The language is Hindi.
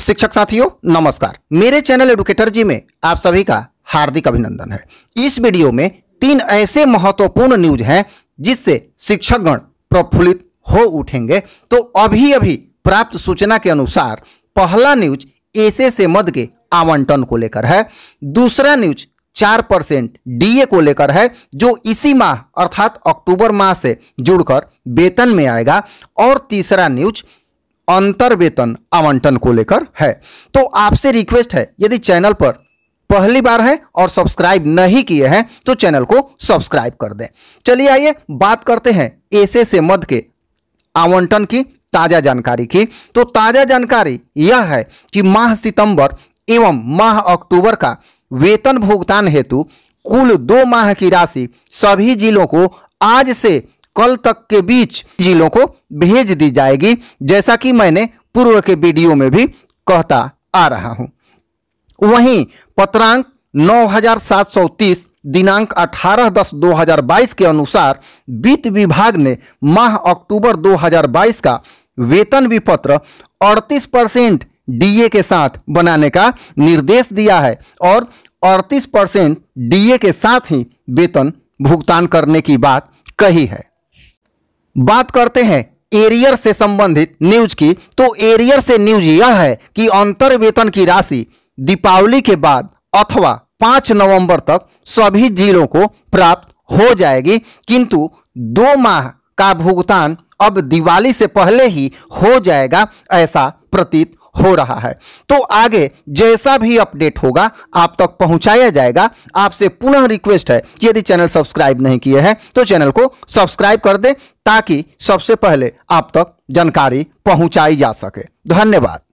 शिक्षक साथियों नमस्कार मेरे चैनल एडुकेटर जी में आप सभी का हार्दिक अभिनंदन है इस वीडियो में तीन ऐसे महत्वपूर्ण न्यूज हैं जिससे शिक्षकगण प्रफुल्लित हो उठेंगे तो अभी अभी प्राप्त सूचना के अनुसार पहला न्यूज एसे से मद के आवंटन को लेकर है दूसरा न्यूज चार परसेंट डीए को लेकर है जो इसी माह अर्थात अक्टूबर माह से जुड़कर वेतन में आएगा और तीसरा न्यूज अंतर वेतन आवंटन को लेकर है तो आपसे रिक्वेस्ट है यदि चैनल पर पहली बार है और सब्सक्राइब नहीं किए हैं तो चैनल को सब्सक्राइब कर दें चलिए आइए बात करते हैं ऐसे से मद के आवंटन की ताज़ा जानकारी की तो ताज़ा जानकारी यह है कि माह सितंबर एवं माह अक्टूबर का वेतन भुगतान हेतु कुल दो माह की राशि सभी जिलों को आज से कल तक के बीच जिलों को भेज दी जाएगी जैसा कि मैंने पूर्व के वीडियो में भी कहता आ रहा हूं वहीं पत्रांक 9730 दिनांक 18 दस 2022 के अनुसार वित्त विभाग ने माह अक्टूबर 2022 का वेतन विपत्र 38 परसेंट डीए के साथ बनाने का निर्देश दिया है और 38 परसेंट डीए के साथ ही वेतन भुगतान करने की बात कही है बात करते हैं एरियर से संबंधित न्यूज की तो एरियर से न्यूज यह है कि अंतर वेतन की राशि दीपावली के बाद अथवा पांच नवंबर तक सभी जिलों को प्राप्त हो जाएगी किंतु दो माह का भुगतान अब दिवाली से पहले ही हो जाएगा ऐसा प्रतीत हो रहा है तो आगे जैसा भी अपडेट होगा आप तक तो पहुंचाया जाएगा आपसे पुनः रिक्वेस्ट है कि यदि चैनल सब्सक्राइब नहीं किए हैं तो चैनल को सब्सक्राइब कर दें ताकि सबसे पहले आप तक तो जानकारी पहुंचाई जा सके धन्यवाद